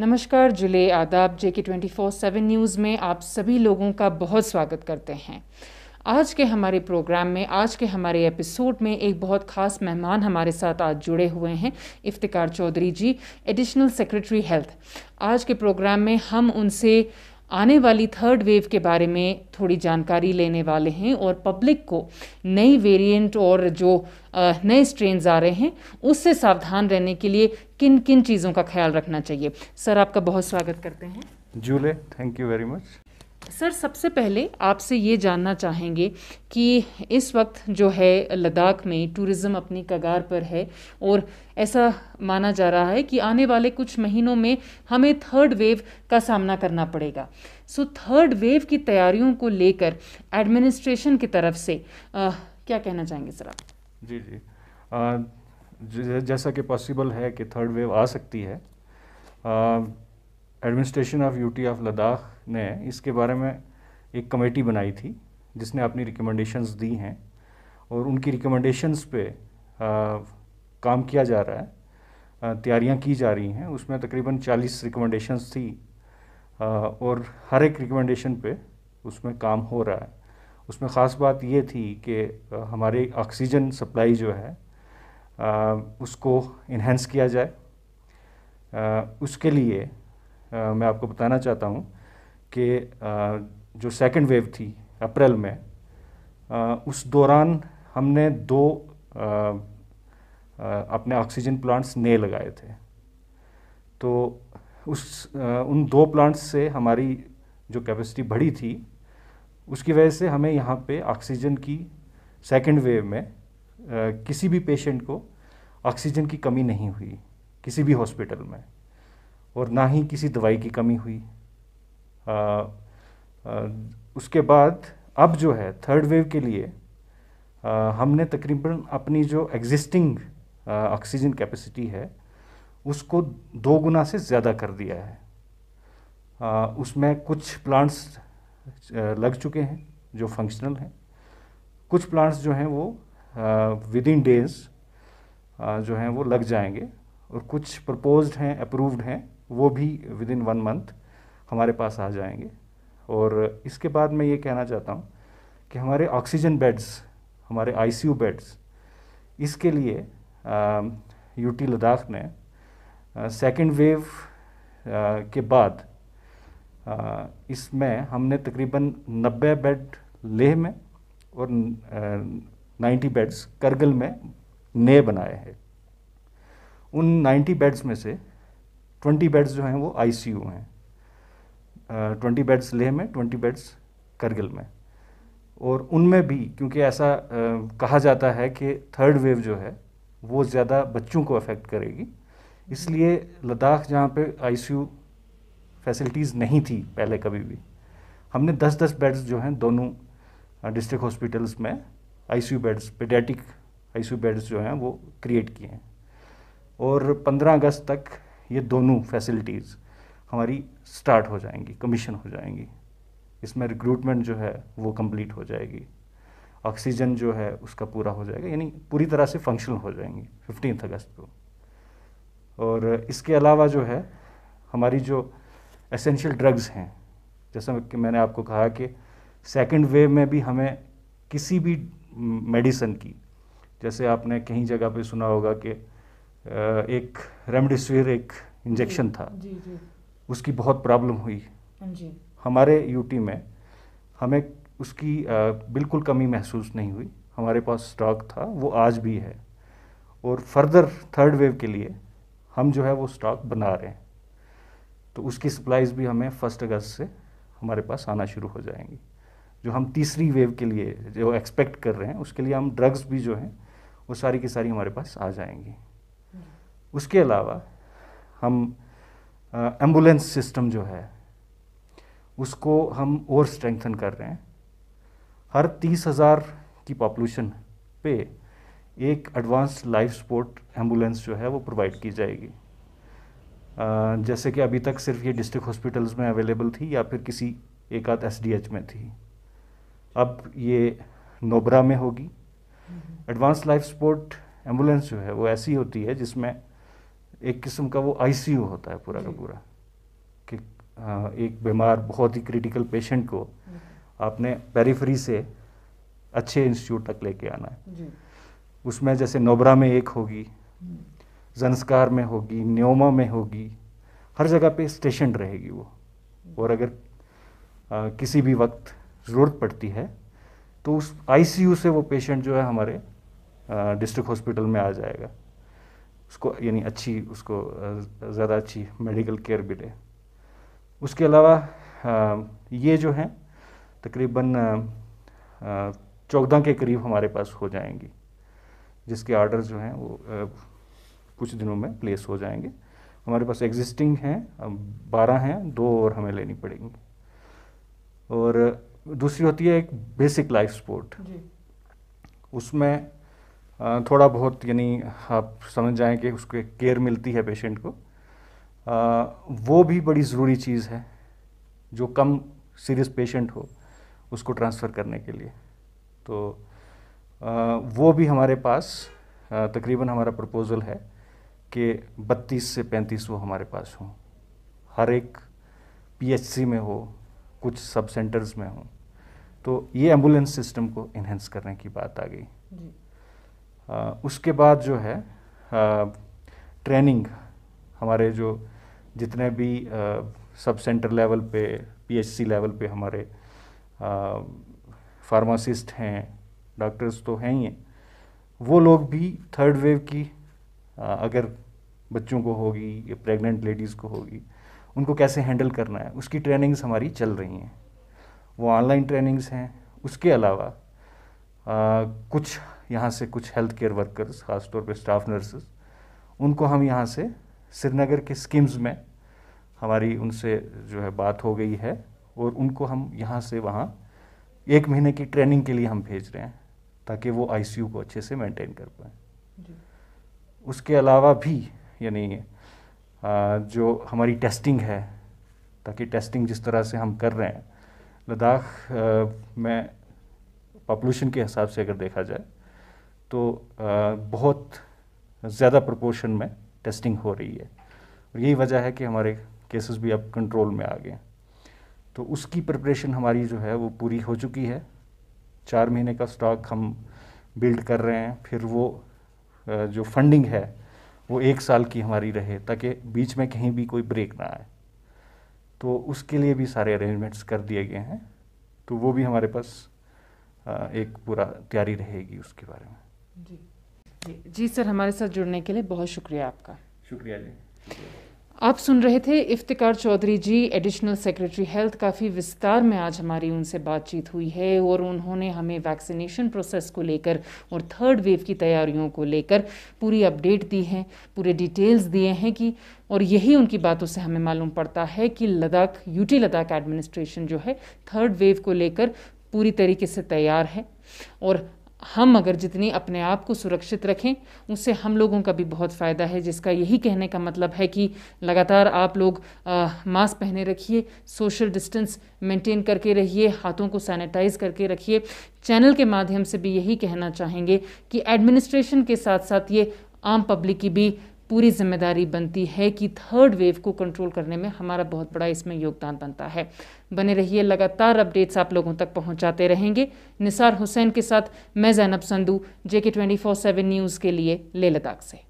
नमस्कार जुले आदाब जे के ट्वेंटी फोर सेवन न्यूज़ में आप सभी लोगों का बहुत स्वागत करते हैं आज के हमारे प्रोग्राम में आज के हमारे एपिसोड में एक बहुत ख़ास मेहमान हमारे साथ आज जुड़े हुए हैं Iftikhar Chaudhry ji additional secretary health आज के प्रोग्राम में हम उनसे आने वाली थर्ड वेव के बारे में थोड़ी जानकारी लेने वाले हैं और पब्लिक को नई वेरिएंट और जो नए स्ट्रेन आ रहे हैं उससे सावधान रहने के लिए किन किन चीज़ों का ख्याल रखना चाहिए सर आपका बहुत स्वागत करते हैं जूले thank you very much sir सबसे पहले आपसे ये जानना चाहेंगे कि इस वक्त जो है लद्दाख में टूरिज़्म अपनी कगार पर है और ऐसा माना जा रहा है कि आने वाले कुछ महीनों में हमें थर्ड वेव का सामना करना पड़ेगा सो थर्ड वेव की तैयारियों को लेकर एडमिनिस्ट्रेशन की तरफ से आ, क्या कहना चाहेंगे सर आप जी जी आ, जैसा कि पॉसिबल है कि थर्ड वेव आ सकती है आ, administration of UT of Ladakh ने इसके बारे में एक कमेटी बनाई थी जिसने अपनी रिकमेंडेशंस दी हैं और उनकी रिकमेंडेशंस पे आ, काम किया जा रहा है तैयारियां की जा रही हैं उसमें तकरीबन 40 रिकमेंडेशंस थी आ, और हर एक रिकमेंडेशन पे उसमें काम हो रहा है उसमें ख़ास बात ये थी कि हमारे ऑक्सीजन सप्लाई जो है आ, उसको इन्हेंस किया जाए आ, उसके लिए मैं आपको बताना चाहता हूँ कि जो सेकेंड वेव थी अप्रैल में उस दौरान हमने दो अपने ऑक्सीजन प्लांट्स नए लगाए थे तो उस उन दो प्लांट्स से हमारी जो कैपेसिटी बढ़ी थी उसकी वजह से हमें यहाँ पे ऑक्सीजन की सेकेंड वेव में किसी भी पेशेंट को ऑक्सीजन की कमी नहीं हुई किसी भी हॉस्पिटल में और ना ही किसी दवाई की कमी हुई आ, आ, उसके बाद अब जो है थर्ड वेव के लिए आ, हमने तकरीबन अपनी जो एग्जिस्टिंग ऑक्सीजन कैपेसिटी है उसको दो गुना से ज़्यादा कर दिया है आ, उसमें कुछ प्लांट्स लग चुके हैं जो फंक्शनल हैं कुछ प्लांट्स जो हैं वो विद इन डेज जो हैं वो लग जाएंगे और कुछ प्रपोज्ड हैं अप्रूव्ड हैं वो भी विद इन वन मंथ हमारे पास आ जाएंगे और इसके बाद मैं ये कहना चाहता हूँ कि हमारे ऑक्सीजन बेड्स हमारे आईसीयू बेड्स इसके लिए यूटी लद्दाख ने सेकेंड वेव के बाद इसमें हमने तकरीबन 90 बेड लेह में और 90 बेड्स करगिल में नए बनाए हैं उन 90 बेड्स में से ट्वेंटी बेड्स जो हैं वो आईसीयू हैं ट्वेंटी बेड्स लेह में ट्वेंटी बेड्स करगिल में और उनमें भी क्योंकि ऐसा कहा जाता है कि थर्ड वेव जो है वो ज़्यादा बच्चों को अफेक्ट करेगी इसलिए लद्दाख जहाँ पे आईसीयू फैसिलिटीज़ नहीं थी पहले कभी भी हमने 10-10 बेड्स जो हैं दोनों डिस्ट्रिक्ट हॉस्पिटल्स में आईसीयू बेड्स सी आईसीयू बेड्स जो हैं वो क्रिएट किए हैं और 15 अगस्त तक ये दोनों फैसिलिटीज़ हमारी स्टार्ट हो जाएंगी कमीशन हो जाएंगी इसमें रिक्रूटमेंट जो है वो कंप्लीट हो जाएगी ऑक्सीजन जो है उसका पूरा हो जाएगा यानी पूरी तरह से फंक्शनल हो जाएंगी फिफ्टीन अगस्त को और इसके अलावा जो है हमारी जो एसेंशियल ड्रग्स हैं जैसा कि मैंने आपको कहा कि सेकेंड वेव में भी हमें किसी भी मेडिसन की जैसे आपने कहीं जगह पे सुना होगा कि एक रेमडेसिविर एक इंजेक्शन था जी, जी। उसकी बहुत प्रॉब्लम हुई हाँ जी। हमारे यूटी में हमें उसकी बिल्कुल कमी महसूस नहीं हुई हमारे पास स्टॉक था वो आज भी है और फर्दर थर्ड वेव के लिए हम जो है वो स्टॉक बना रहे हैं तो उसकी सप्लाईज भी हमें फर्स्ट अगस्त से हमारे पास आना शुरू हो जाएंगी जो हम तीसरी वेव के लिए जो एक्सपेक्ट कर रहे हैं उसके लिए हम ड्रग्स भी जो हैं वो सारी की सारी हमारे पास आ जाएंगी उसके अलावा हम एम्बुलेंस सिस्टम जो है उसको हम और स्ट्रेंथन कर रहे हैं हर तीस हज़ार की पॉपुलेशन पे एक एडवांस लाइफ सपोर्ट एम्बुलेंस जो है वो प्रोवाइड की जाएगी जैसे कि अभी तक सिर्फ ये डिस्ट्रिक्ट हॉस्पिटल्स में अवेलेबल थी या फिर किसी एक आध एस में थी अब ये नोबरा में होगी हम्म। एडवांस लाइफ सपोर्ट एम्बुलेंस जो है वो ऐसी होती है जिसमें एक किस्म का वो आईसीयू होता है पूरा का पूरा कि आ, एक बीमार बहुत ही क्रिटिकल पेशेंट को आपने पेरीफ्री से अच्छे इंस्टीट्यूट तक लेके आना है उसमें जैसे नोबरा में एक होगी जनस्कार हम्म। में होगी न्योमा में होगी हर जगह पे स्टेशन रहेगी वो और अगर आ, किसी भी वक्त ज़रूरत पड़ती है तो उस आईसीयू से वो पेशेंट जो है हमारे डिस्ट्रिक्ट हॉस्पिटल में आ जाएगा उसको यानी अच्छी उसको ज़्यादा अच्छी मेडिकल केयर भी उसके अलावा ये जो हैं तकरीबन चौदह के करीब हमारे पास हो जाएंगी जिसके आर्डर जो हैं वो कुछ दिनों में प्लेस हो जाएंगे हमारे पास एग्जिस्टिंग हैं बारह हैं दो और हमें लेनी पड़ेंगी और दूसरी होती है एक बेसिक लाइफ सपोर्ट उसमें थोड़ा बहुत यानी आप समझ जाएं कि उसको केयर मिलती है पेशेंट को वो भी बड़ी ज़रूरी चीज़ है जो कम सीरियस पेशेंट हो उसको ट्रांसफ़र करने के लिए तो वो भी हमारे पास तकरीबन हमारा प्रपोज़ल है कि 32 से 35 वो हमारे पास हों हर एक पीएचसी में हो कुछ सब सेंटर्स में हो तो ये एम्बुलेंस सिस्टम को इन्हेंस करने की बात आ गई उसके बाद जो है ट्रेनिंग हमारे जो जितने भी सब सेंटर लेवल पे पीएचसी लेवल पे हमारे फार्मासिस्ट हैं डॉक्टर्स तो हैं ही हैं वो लोग भी थर्ड वेव की अगर बच्चों को होगी या प्रेग्नेंट लेडीज़ को होगी उनको कैसे हैंडल करना है उसकी ट्रेनिंग्स हमारी चल रही हैं वो ऑनलाइन ट्रेनिंग्स हैं उसके अलावा आ, कुछ यहाँ से कुछ हेल्थ केयर वर्कर्स ख़ासतौर पे स्टाफ नर्सेस उनको हम यहाँ से श्रीनगर के स्कीम्स में हमारी उनसे जो है बात हो गई है और उनको हम यहाँ से वहाँ एक महीने की ट्रेनिंग के लिए हम भेज रहे हैं ताकि वो आईसीयू को अच्छे से मेंटेन कर पाए उसके अलावा भी यानी जो हमारी टेस्टिंग है ताकि टेस्टिंग जिस तरह से हम कर रहे हैं लद्दाख में पॉपुलेशन के हिसाब से अगर देखा जाए तो बहुत ज़्यादा प्रपोर्शन में टेस्टिंग हो रही है और यही वजह है कि हमारे केसेस भी अब कंट्रोल में आ गए तो उसकी प्रिपरेशन हमारी जो है वो पूरी हो चुकी है चार महीने का स्टॉक हम बिल्ड कर रहे हैं फिर वो जो फंडिंग है वो एक साल की हमारी रहे ताकि बीच में कहीं भी कोई ब्रेक ना आए तो उसके लिए भी सारे अरेंजमेंट्स कर दिए गए हैं तो वो भी हमारे पास एक पूरा तैयारी रहेगी उसके बारे में जी जी जी सर हमारे साथ जुड़ने के लिए बहुत शुक्रिया आपका शुक्रिया जी आप सुन रहे थे Iftikhar Chaudhry ji additional secretary health काफ़ी विस्तार में आज हमारी उनसे बातचीत हुई है और उन्होंने हमें वैक्सीनेशन प्रोसेस को लेकर और थर्ड वेव की तैयारियों को लेकर पूरी अपडेट दी है पूरे डिटेल्स दिए हैं कि और यही उनकी बातों से हमें मालूम पड़ता है कि लद्दाख यूटी लद्दाख एडमिनिस्ट्रेशन जो है थर्ड वेव को लेकर पूरी तरीके से तैयार है और हम अगर जितनी अपने आप को सुरक्षित रखें उससे हम लोगों का भी बहुत फ़ायदा है जिसका यही कहने का मतलब है कि लगातार आप लोग मास्क पहने रखिए सोशल डिस्टेंस मेंटेन करके रहिए हाथों को सैनिटाइज करके रखिए चैनल के माध्यम से भी यही कहना चाहेंगे कि एडमिनिस्ट्रेशन के साथ साथ ये आम पब्लिक की भी पूरी जिम्मेदारी बनती है कि थर्ड वेव को कंट्रोल करने में हमारा बहुत बड़ा इसमें योगदान बनता है बने रहिए लगातार अपडेट्स आप लोगों तक पहुंचाते रहेंगे निसार हुसैन के साथ मैं Zainab Sandhu JK twenty four seven news के लिए ले लद्दाख से